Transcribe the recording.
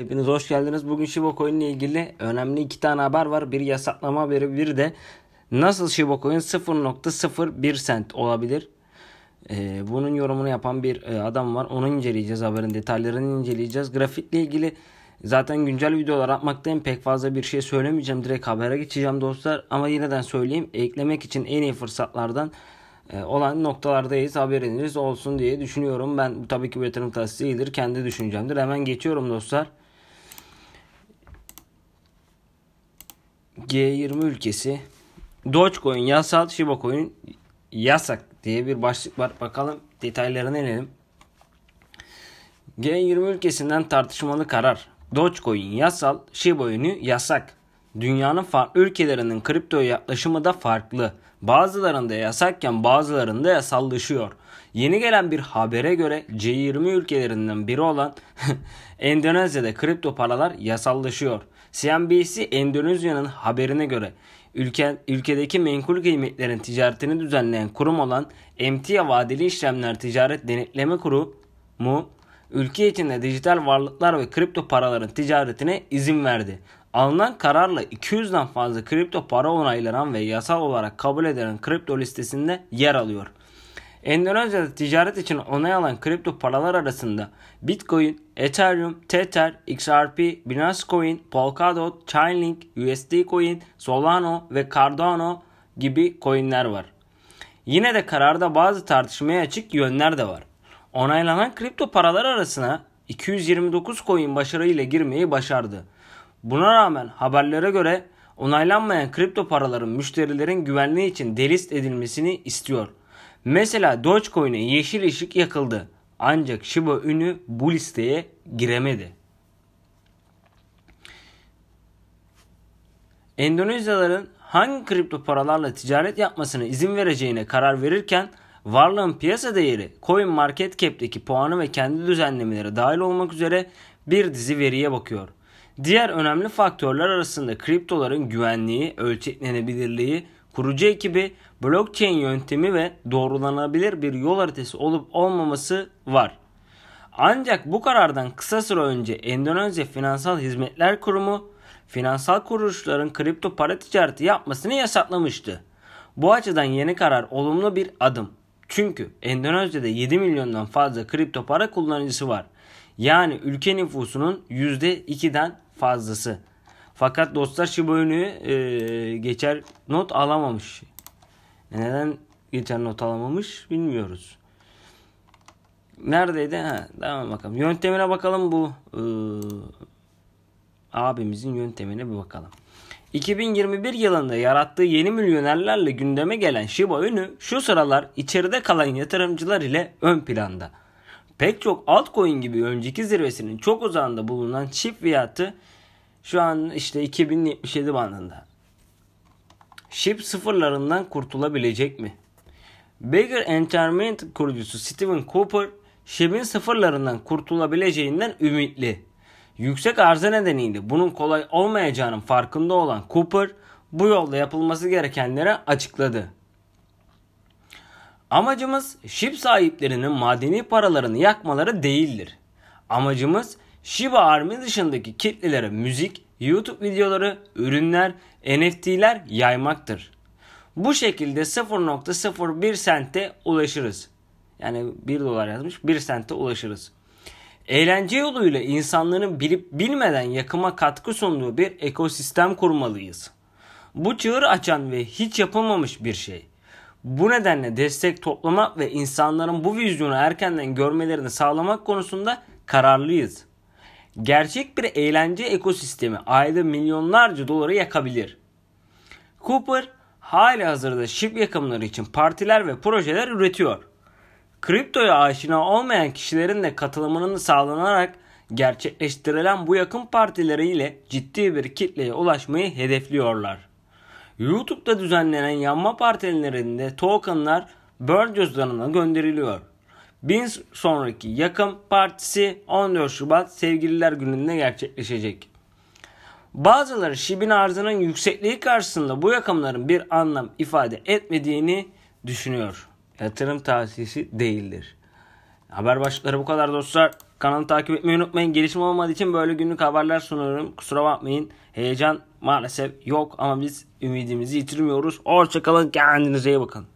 Hepiniz hoş geldiniz. Bugün Shibocoin ile ilgili önemli iki tane haber var. Bir yasaklama haberi, bir de nasıl Shibocoin 0.01 sent olabilir? Ee, bunun yorumunu yapan bir e, adam var. Onu inceleyeceğiz. Haberin detaylarını inceleyeceğiz. Grafikle ilgili zaten güncel videolar atmaktayım. Pek fazla bir şey söylemeyeceğim. Direkt habere geçeceğim dostlar. Ama yineden söyleyeyim. Eklemek için en iyi fırsatlardan e, olan noktalardayız haberiniz olsun diye düşünüyorum. Ben tabii ki bu yatırım tavsiye değildir. Kendi düşüncemdir. Hemen geçiyorum dostlar. G20 ülkesi Dogecoin yasal, Shiba Coin yasak diye bir başlık var. Bakalım detaylarına inelim. G20 ülkesinden tartışmalı karar. Dogecoin yasal, Shiba Coin'i yasak. Dünyanın farklı ülkelerinin kripto yaklaşımı da farklı. Bazılarında yasakken bazılarında yasallaşıyor. Yeni gelen bir habere göre C20 ülkelerinden biri olan Endonezya'da kripto paralar yasallaşıyor. CNBC Endonezya'nın haberine göre ülke, ülkedeki menkul kıymetlerin ticaretini düzenleyen kurum olan Emtia Vadeli İşlemler Ticaret Denetleme Kurumu ülke içinde dijital varlıklar ve kripto paraların ticaretine izin verdi. Alınan kararla 200'den fazla kripto para onaylanan ve yasal olarak kabul edilen kripto listesinde yer alıyor. Endonezya'da ticaret için onay alan kripto paralar arasında Bitcoin, Ethereum, Tether, XRP, Binance Coin, Polkadot, Chainlink, USD Coin, Solano ve Cardano gibi coinler var. Yine de kararda bazı tartışmaya açık yönler de var. Onaylanan kripto paralar arasına 229 coin başarıyla girmeyi başardı. Buna rağmen haberlere göre onaylanmayan kripto paraların müşterilerin güvenliği için delist edilmesini istiyor. Mesela Dogecoin'e yeşil ışık yakıldı. Ancak Shiba Inu bu listeye giremedi. Endonezyaların hangi kripto paralarla ticaret yapmasına izin vereceğine karar verirken varlığın piyasa değeri CoinMarketCap'teki puanı ve kendi düzenlemeleri dahil olmak üzere bir dizi veriye bakıyor. Diğer önemli faktörler arasında kriptoların güvenliği, ölçeklenebilirliği, kurucu ekibi, blockchain yöntemi ve doğrulanabilir bir yol haritası olup olmaması var. Ancak bu karardan kısa süre önce Endonezya Finansal Hizmetler Kurumu finansal kuruluşların kripto para ticareti yapmasını yasaklamıştı. Bu açıdan yeni karar olumlu bir adım. Çünkü Endonezya'da 7 milyondan fazla kripto para kullanıcısı var. Yani ülke nüfusunun %2'den fazlası. Fakat dostlar Shiba e, geçer not alamamış. E, neden geçer not alamamış bilmiyoruz. Neredeydi? Ha, devam bakalım. Yöntemine bakalım bu e, abimizin yöntemine bir bakalım. 2021 yılında yarattığı yeni milyonerlerle gündeme gelen Shiba Inu şu sıralar içeride kalan yatırımcılar ile ön planda. Pek çok altcoin gibi önceki zirvesinin çok uzağında bulunan çip fiyatı şu an işte 2077 bandında. Şip sıfırlarından kurtulabilecek mi? Bigger Entertainment kurucusu Steven Cooper şipin sıfırlarından kurtulabileceğinden ümitli. Yüksek arıza nedeniyle bunun kolay olmayacağının farkında olan Cooper bu yolda yapılması gerekenlere açıkladı. Amacımız şip sahiplerinin madeni paralarını yakmaları değildir. Amacımız Shiba Army dışındaki kitlelere müzik, YouTube videoları, ürünler, NFT'ler yaymaktır. Bu şekilde 0.01 sente ulaşırız. Yani 1 dolar yazmış 1 sente ulaşırız. Eğlence yoluyla insanların bilip bilmeden yakıma katkı sunduğu bir ekosistem kurmalıyız. Bu çığır açan ve hiç yapılmamış bir şey. Bu nedenle destek toplamak ve insanların bu vizyonu erkenden görmelerini sağlamak konusunda kararlıyız. Gerçek bir eğlence ekosistemi ayda milyonlarca doları yakabilir. Cooper hali hazırda şip yakımları için partiler ve projeler üretiyor. Kriptoya aşina olmayan kişilerin de katılımının sağlanarak gerçekleştirilen bu yakın partileriyle ciddi bir kitleye ulaşmayı hedefliyorlar. YouTube'da düzenlenen yanma partilerinde tokenlar Bird cüzdanına gönderiliyor. Bin sonraki yakın partisi 14 Şubat Sevgililer Günü'nde gerçekleşecek. Bazıları Şib'in arzının yüksekliği karşısında bu yakamların bir anlam ifade etmediğini düşünüyor. Yatırım tavsiyesi değildir. Haber başlıkları bu kadar dostlar. Kanalı takip etmeyi unutmayın. Gelişme olmadığı için böyle günlük haberler sunuyorum. Kusura bakmayın. Heyecan maalesef yok ama biz ümidimizi yitirmiyoruz. Hoşçakalın kendinize iyi bakın.